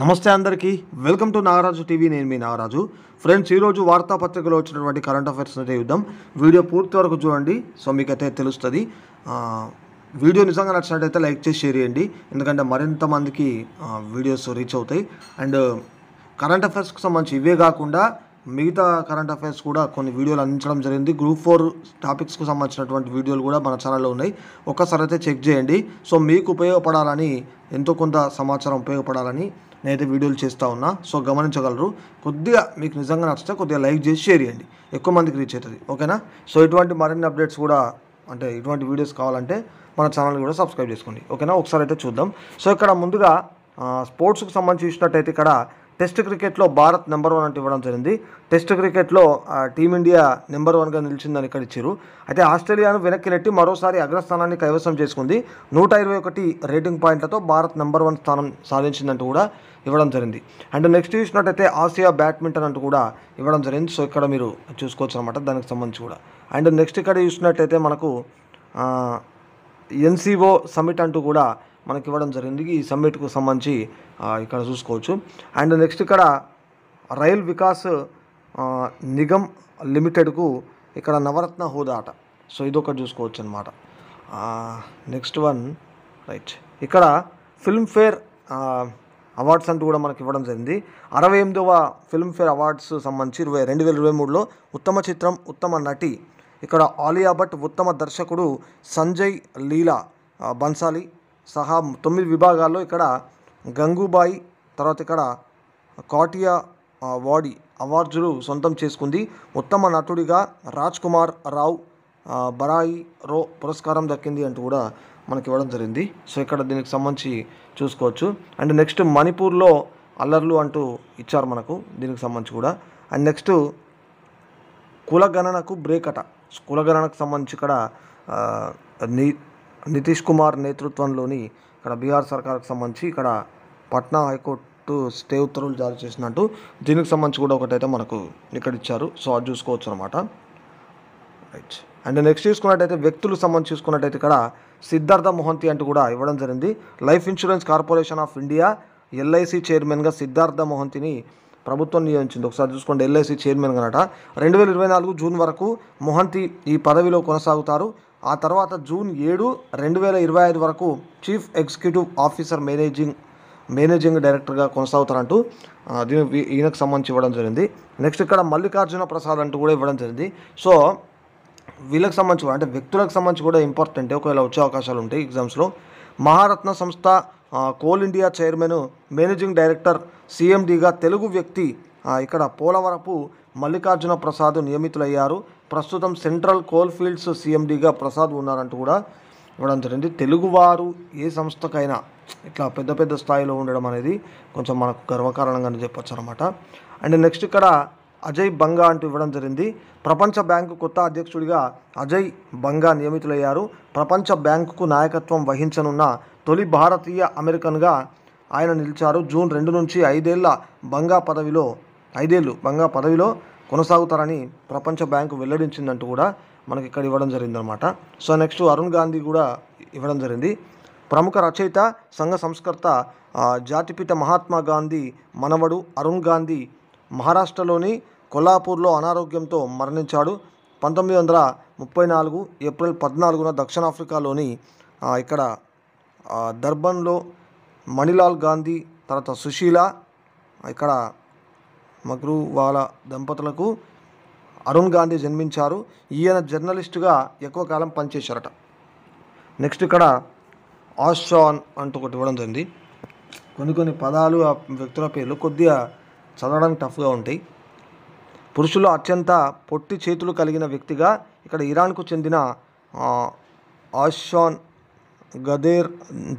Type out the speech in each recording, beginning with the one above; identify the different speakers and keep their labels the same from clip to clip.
Speaker 1: నమస్తే అందరికీ welcome to Nagaraju TV నేను మీ నాగరాజు ఫ్రెండ్స్ ఈరోజు వార్తాపత్రికలో వచ్చినటువంటి కరెంట్ అఫైర్స్ అంటే యుద్ధం వీడియో పూర్తి వరకు చూడండి సో మీకైతే తెలుస్తుంది వీడియో నిజంగా నచ్చినట్టయితే లైక్ చేసి షేర్ చేయండి ఎందుకంటే మరింత మందికి వీడియోస్ రీచ్ అవుతాయి అండ్ కరెంట్ అఫైర్స్కి సంబంధించి ఇవే కాకుండా మిగతా కరెంట్ అఫైర్స్ కూడా కొన్ని వీడియోలు అందించడం జరిగింది గ్రూప్ ఫోర్ టాపిక్స్కి సంబంధించినటువంటి వీడియోలు కూడా మన ఛానల్లో ఉన్నాయి ఒక్కసారి అయితే చెక్ చేయండి సో మీకు ఉపయోగపడాలని ఎంతో కొంత సమాచారం ఉపయోగపడాలని నేనైతే వీడియోలు చేస్తూ ఉన్నా సో గమనించగలరు కొద్దిగా మీకు నిజంగా నచ్చితే కొద్దిగా లైక్ చేసి షేర్ చేయండి ఎక్కువ మందికి రీచ్ అవుతుంది ఓకేనా సో ఇటువంటి మరిన్ని అప్డేట్స్ కూడా అంటే ఇటువంటి వీడియోస్ కావాలంటే మన ఛానల్ కూడా సబ్స్క్రైబ్ చేసుకోండి ఓకేనా ఒకసారి అయితే చూద్దాం సో ఇక్కడ ముందుగా స్పోర్ట్స్కి సంబంధించినట్టయితే ఇక్కడ టెస్ట్ క్రికెట్లో భారత్ నెంబర్ వన్ అంటూ ఇవ్వడం జరిగింది టెస్ట్ క్రికెట్లో టీమిండియా నెంబర్ వన్గా నిలిచిందని ఇక్కడ ఇచ్చారు అయితే ఆస్ట్రేలియాను వెనక్కి నెట్టి మరోసారి అగ్రస్థానాన్ని కైవసం చేసుకుంది నూట ఇరవై ఒకటి రేటింగ్ పాయింట్లతో భారత్ నెంబర్ వన్ స్థానం సాధించిందంటూ కూడా ఇవ్వడం జరిగింది అండ్ నెక్స్ట్ చూసినట్టయితే ఆసియా బ్యాడ్మింటన్ అంటూ కూడా ఇవ్వడం జరిగింది సో ఇక్కడ మీరు చూసుకోవచ్చు అనమాట దానికి సంబంధించి కూడా అండ్ నెక్స్ట్ ఇక్కడ చూసినట్టయితే మనకు ఎన్సీఓ సమిట్ అంటూ కూడా మనకి ఇవ్వడం జరిగింది ఈ సమ్మిట్కు సంబంధించి ఇక్కడ చూసుకోవచ్చు అండ్ నెక్స్ట్ ఇక్కడ రైల్ వికాస్ నిగమ్ లిమిటెడ్కు ఇక్కడ నవరత్న హోదా అట సో ఒకటి చూసుకోవచ్చు అనమాట నెక్స్ట్ వన్ రైట్ ఇక్కడ ఫిల్మ్ఫేర్ అవార్డ్స్ అంటూ కూడా మనకి ఇవ్వడం జరిగింది అరవై ఎనిమిదవ ఫిల్మ్ఫేర్ అవార్డ్స్ సంబంధించి ఇరవై రెండు వేల ఇరవై మూడులో ఉత్తమ చిత్రం ఉత్తమ నటి ఇక్కడ ఆలియా భట్ ఉత్తమ దర్శకుడు సంజయ్ లీలా బన్సాలి సహా తొమ్మిది విభాగాల్లో ఇక్కడ గంగూబాయి తర్వాత ఇక్కడ కాటియా వాడి అవార్డులు సొంతం చేసుకుంది ఉత్తమ నటుడిగా రాజ్ కుమార్ రావు బరాయి రో పురస్కారం దక్కింది అంటూ కూడా మనకి ఇవ్వడం జరిగింది సో ఇక్కడ దీనికి సంబంధించి చూసుకోవచ్చు అండ్ నెక్స్ట్ మణిపూర్లో అల్లర్లు అంటూ ఇచ్చారు మనకు దీనికి సంబంధించి కూడా అండ్ నెక్స్ట్ కులగణనకు బ్రేక్ అట కులగణనకు సంబంధించి ఇక్కడ నీ నితీష్ కుమార్ నేతృత్వంలోని ఇక్కడ బీహార్ సర్కార్కి సంబంధించి ఇక్కడ పట్నా హైకోర్టు స్టే ఉత్తర్వులు జారీ చేసినట్టు దీనికి సంబంధించి కూడా ఒకటైతే మనకు ఇక్కడ ఇచ్చారు సో అది చూసుకోవచ్చు అనమాట రైట్ అండ్ నెక్స్ట్ చూసుకున్నట్టయితే వ్యక్తులకు సంబంధించి చూసుకున్నట్టయితే ఇక్కడ సిద్ధార్థ మొహంతి అంటూ కూడా ఇవ్వడం జరిగింది life insurance corporation of India LIC చైర్మన్గా సిద్ధార్థ మొహంతిని ప్రభుత్వం నియమించింది ఒకసారి చూసుకోండి ఎల్ఐసి చైర్మన్ అనట రెండు వేల ఇరవై నాలుగు జూన్ వరకు మొహంతి ఈ పదవిలో కొనసాగుతారు ఆ తర్వాత జూన్ ఏడు రెండు వేల ఇరవై ఐదు వరకు chief executive officer managing managing డైరెక్టర్గా కొనసాగుతారంటూ దీని ఈయనకు సంబంధించి ఇవ్వడం జరిగింది నెక్స్ట్ ఇక్కడ మల్లికార్జున ప్రసాద్ అంటూ కూడా ఇవ్వడం జరిగింది సో వీళ్ళకి సంబంధించి అంటే వ్యక్తులకు సంబంధించి కూడా ఇంపార్టెంట్ ఒకవేళ వచ్చే అవకాశాలు ఉంటాయి ఎగ్జామ్స్లో మహారత్న సంస్థ coal India chairman managing director సీఎండీగా తెలుగు వ్యక్తి ఇక్కడ పోలవరపు మల్లికార్జున ప్రసాద్ నియమితులయ్యారు ప్రస్తుతం సెంట్రల్ కోల్ఫీల్డ్స్ సీఎండీగా ప్రసాద్ ఉన్నారంటూ కూడా ఇవ్వడం జరిగింది తెలుగువారు ఏ సంస్థకైనా ఇట్లా పెద్ద పెద్ద స్థాయిలో ఉండడం అనేది కొంచెం మనకు గర్వకారణంగానే చెప్పొచ్చు అనమాట అండ్ నెక్స్ట్ ఇక్కడ అజయ్ బంగా అంటూ ఇవ్వడం జరిగింది ప్రపంచ బ్యాంకు కొత్త అధ్యక్షుడిగా అజయ్ బంగా నియమితులయ్యారు ప్రపంచ బ్యాంకుకు నాయకత్వం వహించనున్న తొలి భారతీయ అమెరికన్గా ఆయన నిలిచారు జూన్ రెండు నుంచి ఐదేళ్ల బంగా పదవిలో ఐదేళ్ళు బంగా పదవిలో కొనసాగుతారని ప్రపంచ బ్యాంకు వెల్లడించిందంటూ కూడా మనకి ఇక్కడ ఇవ్వడం జరిగిందనమాట సో నెక్స్ట్ అరుణ్ గాంధీ కూడా ఇవ్వడం జరిగింది ప్రముఖ రచయిత సంఘ సంస్కర్త జాతిపిత మహాత్మా గాంధీ మనవడు అరుణ్ గాంధీ మహారాష్ట్రలోని కొల్లాపూర్లో అనారోగ్యంతో మరణించాడు పంతొమ్మిది వందల ముప్పై నాలుగు ఏప్రిల్ పద్నాలుగున దక్షిణాఫ్రికాలోని ఇక్కడ దర్బన్లో మణిలాల్ గాంధీ తర్వాత సుశీల ఇక్కడ మగ్రూవాలా దంపతులకు అరుణ్ గాంధీ జన్మించారు ఈయన జర్నలిస్టుగా ఎక్కువ కాలం పనిచేశారట నెక్స్ట్ ఇక్కడ ఆస్ట్రాన్ అంటూ ఒకటి ఇవ్వడం జరిగింది కొన్ని కొన్ని పదాలు ఆ వ్యక్తుల పేర్లు కొద్దిగా చదవడానికి టఫ్గా ఉంటాయి పురుషులు అత్యంత పొట్టి చేతులు కలిగిన వ్యక్తిగా ఇక్కడ ఇరాన్కు చెందిన ఆషాన్ గదేర్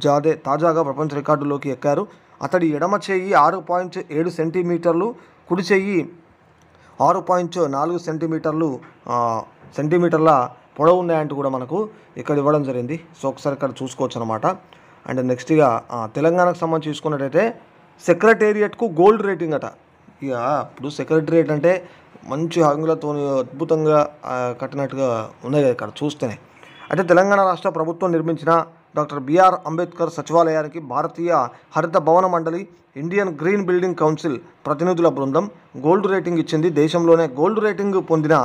Speaker 1: జాదే తాజాగా ప్రపంచ రికార్డులోకి ఎక్కారు అతడి ఎడమ చేయి ఆరు పాయింట్ ఏడు సెంటీమీటర్లు కుడి చెయ్యి ఆరు పాయింట్ నాలుగు సెంటీమీటర్లు సెంటీమీటర్ల పొడవు ఉన్నాయంటూ కూడా మనకు ఇక్కడ ఇవ్వడం జరిగింది సో ఒకసారి ఇక్కడ చూసుకోవచ్చు అనమాట అండ్ నెక్స్ట్ ఇక తెలంగాణకు సంబంధించి చూసుకున్నట్టయితే సెక్రటేరియట్కు గోల్డ్ రేటింగ్ అట ఇక ఇప్పుడు సెక్రటేరియట్ అంటే మంచి హంగులతో అద్భుతంగా కట్టినట్టుగా ఉన్నాయి ఇక్కడ చూస్తేనే అంటే తెలంగాణ రాష్ట్ర ప్రభుత్వం నిర్మించిన డాక్టర్ బిఆర్ అంబేద్కర్ సచివాలయానికి భారతీయ హరిత భవన మండలి ఇండియన్ గ్రీన్ బిల్డింగ్ కౌన్సిల్ ప్రతినిధుల బృందం గోల్డ్ రేటింగ్ ఇచ్చింది దేశంలోనే గోల్డ్ రేటింగ్ పొందిన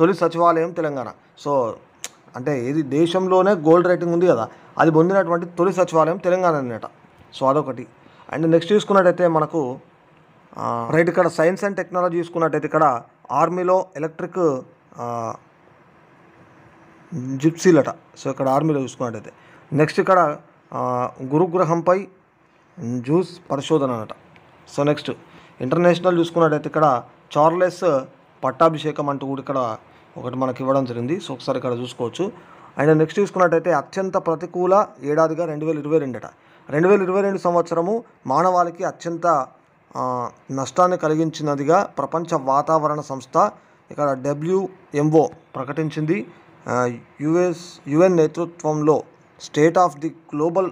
Speaker 1: తొలి సచివాలయం తెలంగాణ సో అంటే ఏది దేశంలోనే గోల్డ్ రేటింగ్ ఉంది కదా అది పొందినటువంటి తొలి సచివాలయం తెలంగాణ అన్నట సో అదొకటి అండ్ నెక్స్ట్ చూసుకున్నట్టయితే మనకు రైట్ ఇక్కడ సైన్స్ అండ్ టెక్నాలజీ చూసుకున్నట్టయితే ఇక్కడ ఆర్మీలో ఎలక్ట్రిక్ జిప్సీలట సో ఇక్కడ ఆర్మీలో చూసుకున్నట్టయితే నెక్స్ట్ ఇక్కడ గురుగ్రహంపై జ్యూస్ పరిశోధన అనట సో నెక్స్ట్ ఇంటర్నేషనల్ చూసుకున్నట్టయితే ఇక్కడ చార్లెస్ పట్టాభిషేకం అంటూ కూడా ఇక్కడ ఒకటి మనకి ఇవ్వడం జరిగింది సో ఒకసారి ఇక్కడ చూసుకోవచ్చు అండ్ నెక్స్ట్ చూసుకున్నట్టయితే అత్యంత ప్రతికూల ఏడాదిగా రెండు వేల ఇరవై అట రెండు వేల ఇరవై రెండు సంవత్సరము మానవాళికి అత్యంత నష్టాన్ని కలిగించినదిగా ప్రపంచ వాతావరణ సంస్థ ఇక్కడ డబ్ల్యూఎంఓ ప్రకటించింది యుఎస్ యుఎన్ నేతృత్వంలో state of the global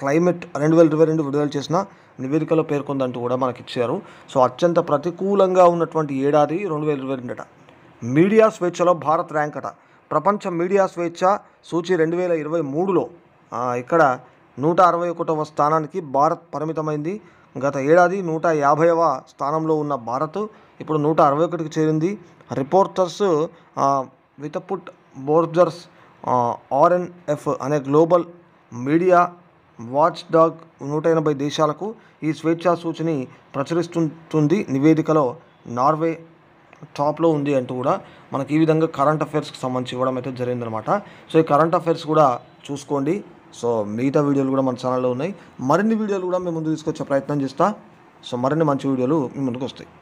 Speaker 1: climate రెండు వేల ఇరవై రెండు విడుదల చేసిన నివేదికలో పేర్కొందంటూ కూడా మనకి ఇచ్చారు సో అత్యంత ప్రతికూలంగా ఉన్నటువంటి ఏడాది రెండు వేల ఇరవై రెండట మీడియా స్వేచ్ఛలో భారత్ ర్యాంక్ అట ప్రపంచ మీడియా స్వేచ్ఛ సూచి రెండు వేల ఇరవై మూడులో ఇక్కడ నూట అరవై ఒకటవ స్థానానికి భారత్ పరిమితమైంది గత ఏడాది నూట యాభైవ స్థానంలో ఉన్న భారత్ ఇప్పుడు నూట అరవై ఒకటికి చేరింది రిపోర్టర్స్ వితపుట్ బోర్జర్స్ ఆర్ఎన్ఎఫ్ అనే గ్లోబల్ మీడియా వాచ్ డాగ్ నూట ఎనభై దేశాలకు ఈ స్వేచ్ఛా సూచిని ప్రచురిస్తుంటుంది నివేదికలో నార్వే టాప్లో ఉంది అంటూ కూడా మనకి ఈ విధంగా కరెంట్ అఫైర్స్కి సంబంధించి ఇవ్వడం అయితే జరిగిందనమాట సో ఈ కరెంట్ అఫైర్స్ కూడా చూసుకోండి సో మిగతా వీడియోలు కూడా మన ఛానల్లో ఉన్నాయి మరిన్ని వీడియోలు కూడా మేము ముందు తీసుకొచ్చే ప్రయత్నం చేస్తా సో మరిన్ని మంచి వీడియోలు మీ ముందుకు వస్తాయి